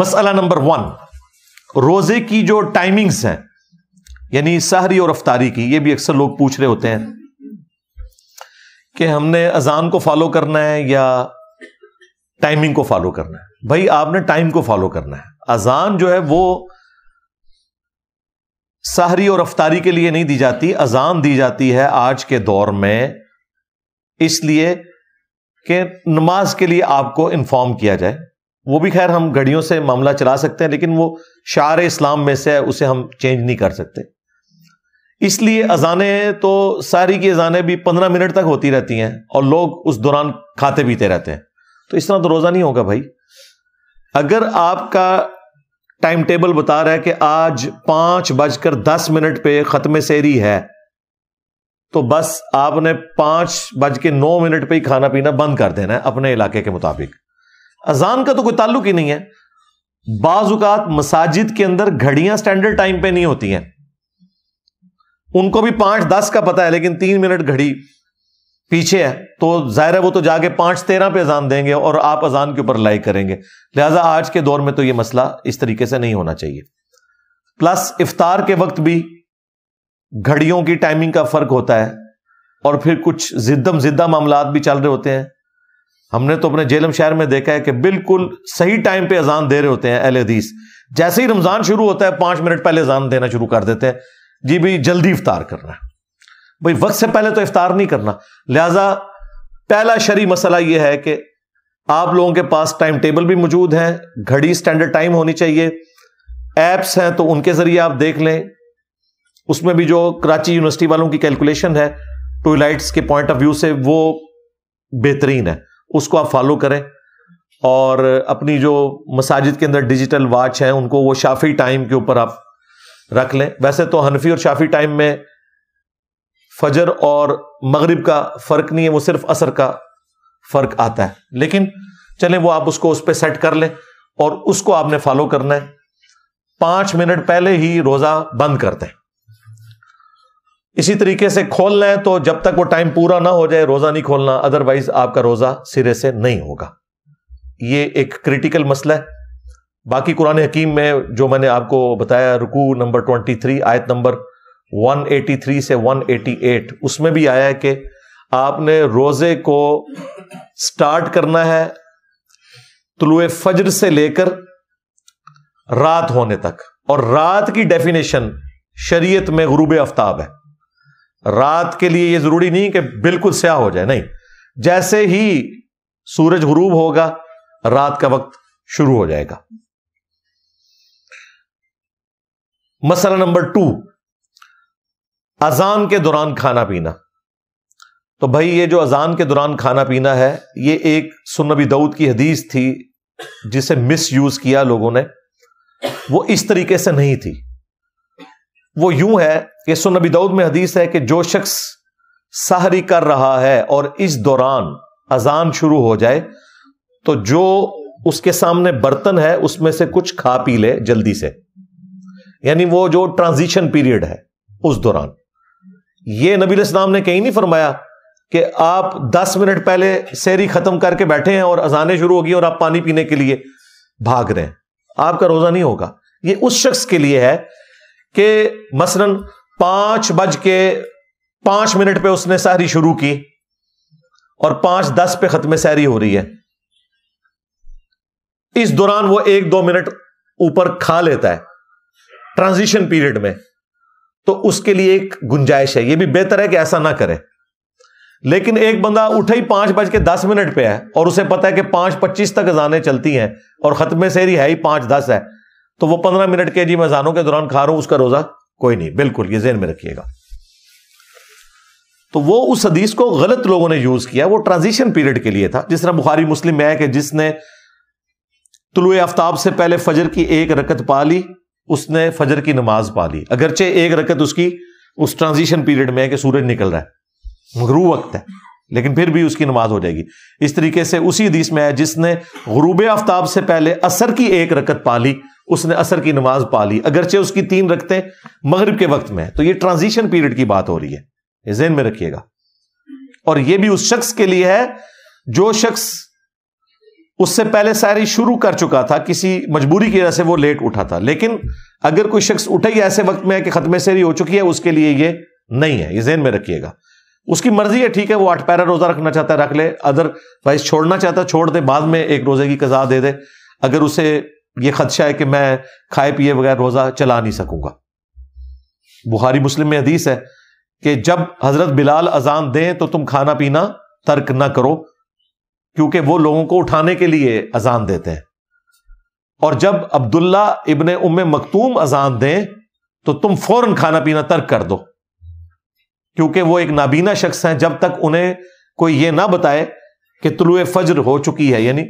मसला number one रोजे की जो टाइमिंग्स हैं यानी सहरी और अफ्तारी की ये भी अक्सर लोग पूछ रहे होते हैं कि हमने अजान को फॉलो करना है या टाइमिंग को फॉलो करना है भाई आपने टाइम को फॉलो करना है अजान जो है वो सहरी और अफ्तारी के लिए नहीं दी जाती अजान दी जाती है आज के दौर में इसलिए कि नमाज के लिए आपको इंफॉर्म किया जाए वो भी खैर हम घड़ियों से मामला चला सकते हैं लेकिन वो शार इस्लाम में से है उसे हम चेंज नहीं कर सकते इसलिए अजाने तो सारी की अजाने भी पंद्रह मिनट तक होती रहती हैं और लोग उस दौरान खाते पीते रहते हैं तो इस तरह तो रोज़ा नहीं होगा भाई अगर आपका टाइम टेबल बता रहा है कि आज पांच बजकर दस मिनट पे ख़त्म सेरी है तो बस आपने पांच बज के नौ मिनट पे ही खाना पीना बंद कर देना है अपने इलाके के मुताबिक अजान का तो कोई ताल्लुक ही नहीं है बाजुकात मसाजिद के अंदर घड़ियां स्टैंडर्ड टाइम पे नहीं होती हैं उनको भी पांच दस का पता है लेकिन तीन मिनट घड़ी पीछे है तो जाहिर है वो तो जाके पांच तेरह पे अजान देंगे और आप अजान के ऊपर लाई करेंगे लिहाजा आज के दौर में तो यह मसला इस तरीके से नहीं होना चाहिए प्लस इफ्तार के वक्त भी घड़ियों की टाइमिंग का फर्क होता है और फिर कुछ जिद्दम जिद्दा मामला भी चल रहे होते हैं हमने तो अपने जेलम शहर में देखा है कि बिल्कुल सही टाइम पे अजान दे रहे होते हैं अहल हदीस जैसे ही रमज़ान शुरू होता है पांच मिनट पहले अजान देना शुरू कर देते हैं जी भाई जल्दी इफ्तार करना है भाई वक्त से पहले तो इफ्तार नहीं करना लिहाजा पहला शरी मसला यह है कि आप लोगों के पास टाइम टेबल भी मौजूद है घड़ी स्टैंडर्ड टाइम होनी चाहिए एप्स हैं तो उनके ज़रिए आप देख लें उसमें भी जो कराची यूनिवर्सिटी वालों की कैलकुलेशन है लाइट्स के पॉइंट ऑफ व्यू से वो बेहतरीन है उसको आप फॉलो करें और अपनी जो मसाजिद के अंदर डिजिटल वाच है उनको वो शाफी टाइम के ऊपर आप रख लें वैसे तो हनफी और शाफी टाइम में फजर और मगरिब का फ़र्क नहीं है वो सिर्फ असर का फ़र्क आता है लेकिन चलें वो आप उसको उस पर सेट कर लें और उसको आपने फॉलो करना है पांच मिनट पहले ही रोज़ा बंद कर दें इसी तरीके से खोल लें तो जब तक वो टाइम पूरा ना हो जाए रोजा नहीं खोलना अदरवाइज आपका रोजा सिरे से नहीं होगा ये एक क्रिटिकल मसला है बाकी कुरान हकीम में जो मैंने आपको बताया रुकू नंबर ट्वेंटी थ्री आयत नंबर वन एटी थ्री से वन एटी एट उसमें भी आया है कि आपने रोजे को स्टार्ट करना है तुलु फज्र से लेकर रात होने तक और रात की डेफिनेशन शरीयत में गुरूब आफ्ताब है रात के लिए यह जरूरी नहीं कि बिल्कुल स्याह हो जाए नहीं जैसे ही सूरज गुरूब होगा रात का वक्त शुरू हो जाएगा मसला नंबर टू अजान के दौरान खाना पीना तो भाई ये जो अजान के दौरान खाना पीना है ये एक सुनबी दाऊद की हदीस थी जिसे मिस यूज किया लोगों ने वो इस तरीके से नहीं थी वो यूं है कि सुन नबी दाऊद में हदीस है कि जो शख्स सहरी कर रहा है और इस दौरान अजान शुरू हो जाए तो जो उसके सामने बर्तन है उसमें से कुछ खा पी ले जल्दी से यानी वो जो ट्रांजिशन पीरियड है उस दौरान ये नबी इस्लाम ने कहीं नहीं फरमाया कि आप 10 मिनट पहले सैरी खत्म करके बैठे हैं और अजाने शुरू होगी और आप पानी पीने के लिए भाग रहे हैं आपका रोजा नहीं होगा ये उस शख्स के लिए है कि मसलन पांच बज के पांच मिनट पे उसने सहरी शुरू की और पांच दस पे खत्म सहरी हो रही है इस दौरान वो एक दो मिनट ऊपर खा लेता है ट्रांजिशन पीरियड में तो उसके लिए एक गुंजाइश है ये भी बेहतर है कि ऐसा ना करे लेकिन एक बंदा उठे ही पांच बज के दस मिनट पे है और उसे पता है कि पांच पच्चीस तक जाने चलती हैं और खत्म सहरी है ही पांच दस है तो वो पंद्रह मिनट के जी मैं जानों के दौरान खा रहा हूं उसका रोजा कोई नहीं बिल्कुल ये जेन में रखिएगा तो वो उस हदीस को गलत लोगों ने यूज किया वो ट्रांजिशन पीरियड के लिए था जिस तरह बुखारी मुस्लिम में है कि जिसने तुलु आफ्ताब से पहले फजर की एक रकत पा ली उसने फजर की नमाज पा ली अगरचे एक रकत उसकी उस ट्रांजिशन पीरियड में है कि सूरज निकल रहा है मगरू वक्त है लेकिन फिर भी उसकी नमाज हो जाएगी इस तरीके से उसी हदीस में है जिसने गुरूब आफ्ताब से पहले असर की एक रकत पा ली उसने असर की नमाज पा ली अगरचे उसकी तीन रखते मगरब के वक्त में तो ये ट्रांजिशन पीरियड की बात हो रही है जहन में रखिएगा और ये भी उस शख्स के लिए है जो शख्स उससे पहले सारी शुरू कर चुका था किसी मजबूरी की वजह से वो लेट उठा था लेकिन अगर कोई शख्स उठे ही ऐसे वक्त में है कि खत्म शहरी हो चुकी है उसके लिए ये नहीं है ये जहन में रखिएगा उसकी मर्जी है ठीक है वो आठ पैरा रोजा रखना चाहता है रख ले अदर वाइज छोड़ना चाहता छोड़ दे बाद में एक रोजे की कजा दे दे अगर उसे ये खदशा है कि मैं खाए पिए बगैर रोजा चला नहीं सकूंगा बुखारी मुस्लिम में हदीस है कि जब हजरत बिलाल अजान दें तो तुम खाना पीना तर्क ना करो क्योंकि वो लोगों को उठाने के लिए अजान देते हैं और जब अब्दुल्ला इबन उम मखतूम अजान दें तो तुम फौरन खाना पीना तर्क कर दो क्योंकि वो एक नाबीना शख्स हैं जब तक उन्हें कोई ये ना बताए कि तुलु फज्र हो चुकी है यानी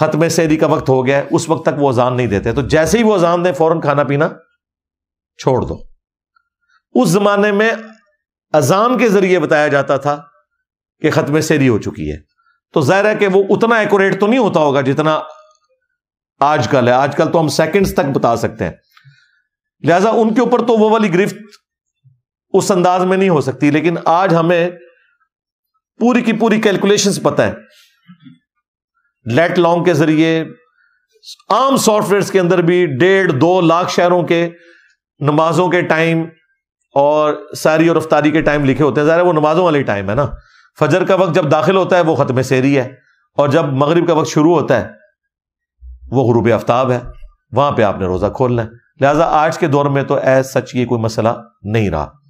ख़त्म सहरी का वक्त हो गया है उस वक्त तक वो अजान नहीं देते तो जैसे ही वो अजान दे फौरन खाना पीना छोड़ दो उस जमाने में अजान के जरिए बताया जाता था कि ख़त्म सहरी हो चुकी है तो जाहिर है कि वो उतना एकट तो नहीं होता होगा जितना आजकल है आजकल तो हम सेकेंड्स तक बता सकते हैं लिहाजा उनके ऊपर तो वो वाली गिरफ्त उस अंदाज में नहीं हो सकती लेकिन आज हमें पूरी की पूरी कैलकुलेशन पता है लेट लॉन्ग के जरिए आम सॉफ्टवेयर के अंदर भी डेढ़ दो लाख शहरों के नमाजों के टाइम और सारी और रफ्तारी के टाइम लिखे होते हैं ज़रा वो नमाजों वाले टाइम है ना फजर का वक्त जब दाखिल होता है वो ख़त्म सेरी है और जब मगरब का वक्त शुरू होता है वो गरूब आफ्ताब है वहां पर आपने रोज़ा खोलना है लिहाजा आज के दौर में तो ऐसा सच ये कोई मसला नहीं रहा